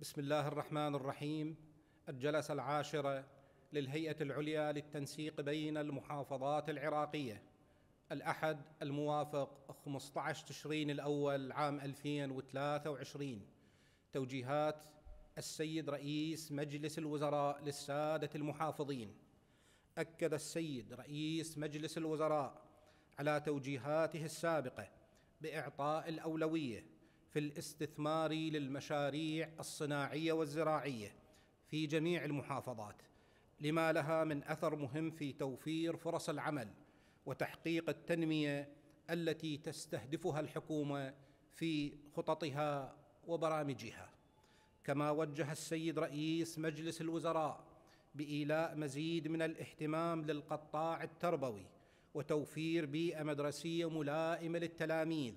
بسم الله الرحمن الرحيم الجلسة العاشرة للهيئة العليا للتنسيق بين المحافظات العراقية الأحد الموافق 15 تشرين الأول عام 2023 توجيهات السيد رئيس مجلس الوزراء للسادة المحافظين أكد السيد رئيس مجلس الوزراء على توجيهاته السابقة بإعطاء الأولوية في الاستثمار للمشاريع الصناعيه والزراعيه في جميع المحافظات لما لها من اثر مهم في توفير فرص العمل وتحقيق التنميه التي تستهدفها الحكومه في خططها وبرامجها كما وجه السيد رئيس مجلس الوزراء بايلاء مزيد من الاهتمام للقطاع التربوي وتوفير بيئه مدرسيه ملائمه للتلاميذ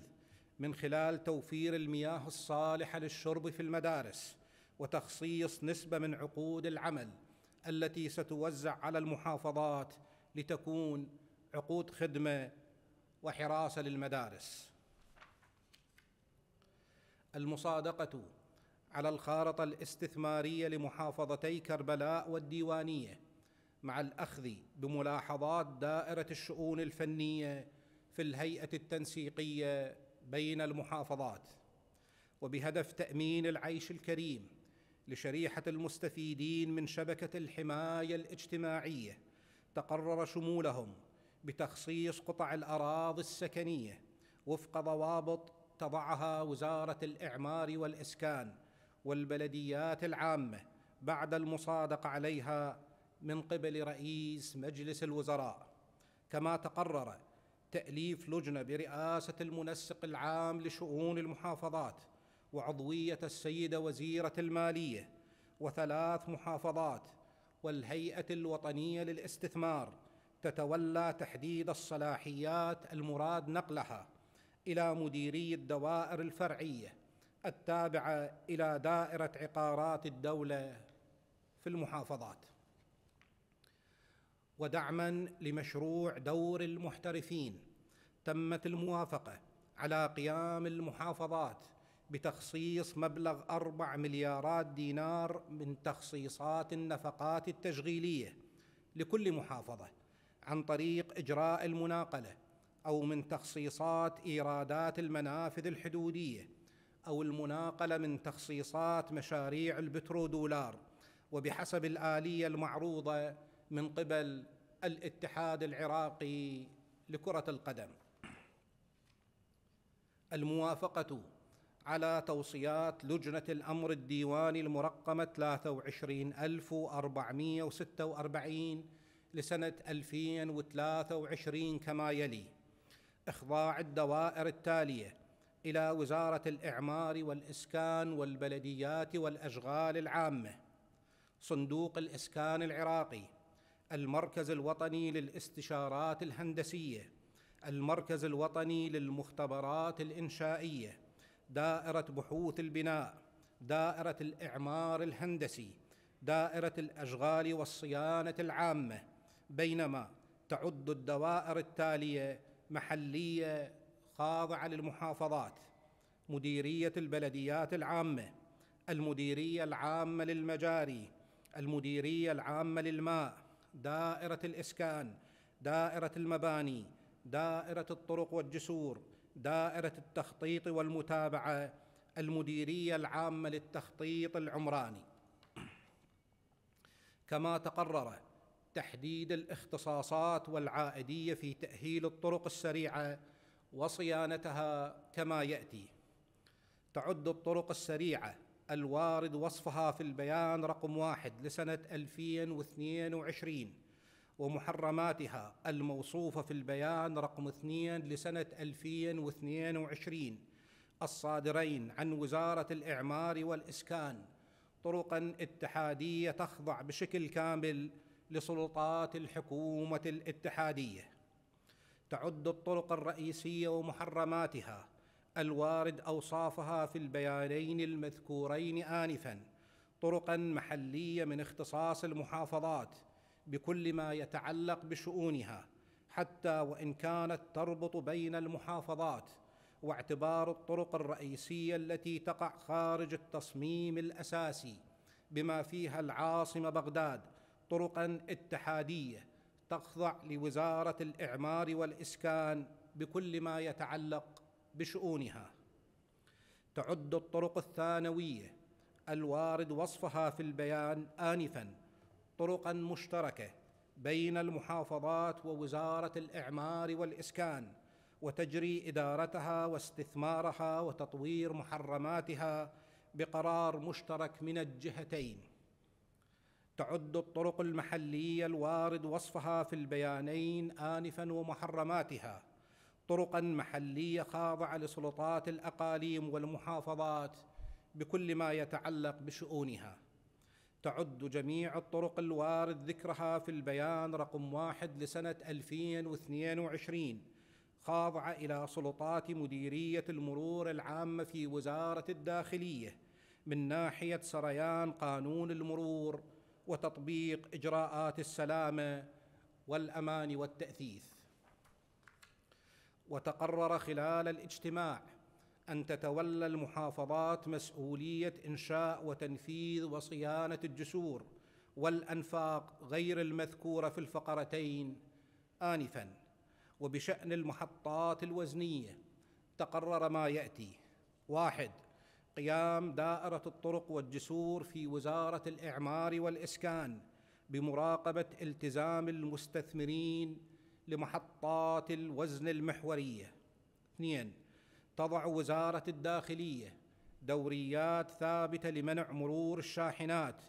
من خلال توفير المياه الصالحه للشرب في المدارس وتخصيص نسبه من عقود العمل التي ستوزع على المحافظات لتكون عقود خدمه وحراسه للمدارس المصادقه على الخارطه الاستثماريه لمحافظتي كربلاء والديوانيه مع الاخذ بملاحظات دائره الشؤون الفنيه في الهيئه التنسيقيه بين المحافظات وبهدف تامين العيش الكريم لشريحه المستفيدين من شبكه الحمايه الاجتماعيه تقرر شمولهم بتخصيص قطع الاراضي السكنيه وفق ضوابط تضعها وزاره الاعمار والاسكان والبلديات العامه بعد المصادقه عليها من قبل رئيس مجلس الوزراء كما تقرر تأليف لجنة برئاسة المنسق العام لشؤون المحافظات وعضوية السيدة وزيرة المالية وثلاث محافظات والهيئة الوطنية للاستثمار تتولى تحديد الصلاحيات المراد نقلها إلى مديري الدوائر الفرعية التابعة إلى دائرة عقارات الدولة في المحافظات ودعما لمشروع دور المحترفين تمت الموافقه على قيام المحافظات بتخصيص مبلغ أربع مليارات دينار من تخصيصات النفقات التشغيلية لكل محافظة عن طريق إجراء المناقلة أو من تخصيصات إيرادات المنافذ الحدودية أو المناقلة من تخصيصات مشاريع البترودولار وبحسب الآلية المعروضة من قبل الاتحاد العراقي لكرة القدم الموافقة على توصيات لجنة الأمر الديواني المرقمة 23446 لسنة 2023 كما يلي إخضاع الدوائر التالية إلى وزارة الإعمار والإسكان والبلديات والأشغال العامة صندوق الإسكان العراقي المركز الوطني للاستشارات الهندسيه المركز الوطني للمختبرات الانشائيه دائره بحوث البناء دائره الاعمار الهندسي دائره الاشغال والصيانه العامه بينما تعد الدوائر التاليه محليه خاضعه للمحافظات مديريه البلديات العامه المديريه العامه للمجاري المديريه العامه للماء دائره الاسكان دائره المباني دائره الطرق والجسور دائره التخطيط والمتابعه المديريه العامه للتخطيط العمراني كما تقرر تحديد الاختصاصات والعائديه في تاهيل الطرق السريعه وصيانتها كما ياتي تعد الطرق السريعه الوارد وصفها في البيان رقم واحد لسنة 2022 ومحرماتها الموصوفة في البيان رقم اثنين لسنة 2022 الصادرين عن وزارة الإعمار والإسكان طرقا اتحادية تخضع بشكل كامل لسلطات الحكومة الاتحادية تعد الطرق الرئيسية ومحرماتها الوارد اوصافها في البيانين المذكورين انفا طرقا محليه من اختصاص المحافظات بكل ما يتعلق بشؤونها حتى وان كانت تربط بين المحافظات واعتبار الطرق الرئيسيه التي تقع خارج التصميم الاساسي بما فيها العاصمه بغداد طرقا اتحاديه تخضع لوزاره الاعمار والاسكان بكل ما يتعلق بشؤونها تعد الطرق الثانويه الوارد وصفها في البيان انفا طرقا مشتركه بين المحافظات ووزاره الاعمار والاسكان وتجري ادارتها واستثمارها وتطوير محرماتها بقرار مشترك من الجهتين تعد الطرق المحليه الوارد وصفها في البيانين انفا ومحرماتها طرقا محليه خاضعه لسلطات الاقاليم والمحافظات بكل ما يتعلق بشؤونها تعد جميع الطرق الوارد ذكرها في البيان رقم واحد لسنة 2022 خاضعة إلى سلطات مديرية المرور العامة في وزارة الداخلية من ناحية سريان قانون المرور وتطبيق إجراءات السلامة والأمان والتأثيث وتقرر خلال الاجتماع ان تتولى المحافظات مسؤوليه انشاء وتنفيذ وصيانه الجسور والانفاق غير المذكوره في الفقرتين انفا وبشان المحطات الوزنيه تقرر ما ياتي واحد قيام دائره الطرق والجسور في وزاره الاعمار والاسكان بمراقبه التزام المستثمرين لمحطات الوزن المحورية اثنين تضع وزارة الداخلية دوريات ثابتة لمنع مرور الشاحنات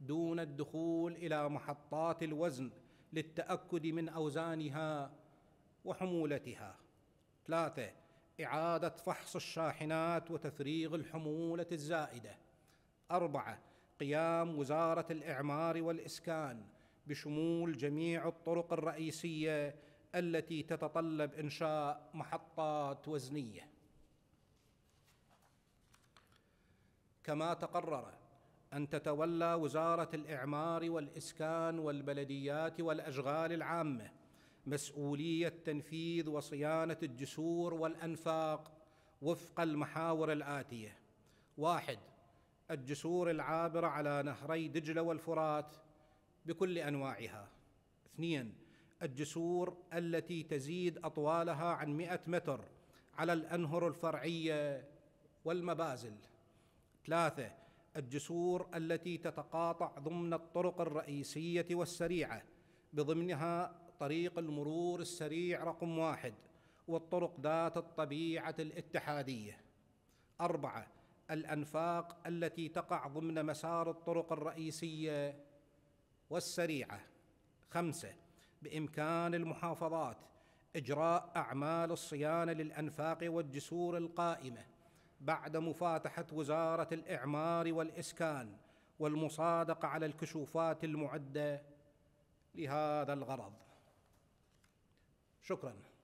دون الدخول إلى محطات الوزن للتأكد من أوزانها وحمولتها ثلاثة إعادة فحص الشاحنات وتفريغ الحمولة الزائدة أربعة قيام وزارة الإعمار والإسكان بشمول جميع الطرق الرئيسيه التي تتطلب انشاء محطات وزنيه كما تقرر ان تتولى وزاره الاعمار والاسكان والبلديات والاشغال العامه مسؤوليه تنفيذ وصيانه الجسور والانفاق وفق المحاور الاتيه واحد الجسور العابره على نهري دجله والفرات بكل انواعها اثنين الجسور التي تزيد اطوالها عن مئه متر على الانهر الفرعيه والمبازل ثلاثه الجسور التي تتقاطع ضمن الطرق الرئيسيه والسريعه بضمنها طريق المرور السريع رقم واحد والطرق ذات الطبيعه الاتحاديه اربعه الانفاق التي تقع ضمن مسار الطرق الرئيسيه والسريعه خمسه بامكان المحافظات اجراء اعمال الصيانه للانفاق والجسور القائمه بعد مفاتحه وزاره الاعمار والاسكان والمصادقه على الكشوفات المعده لهذا الغرض شكرا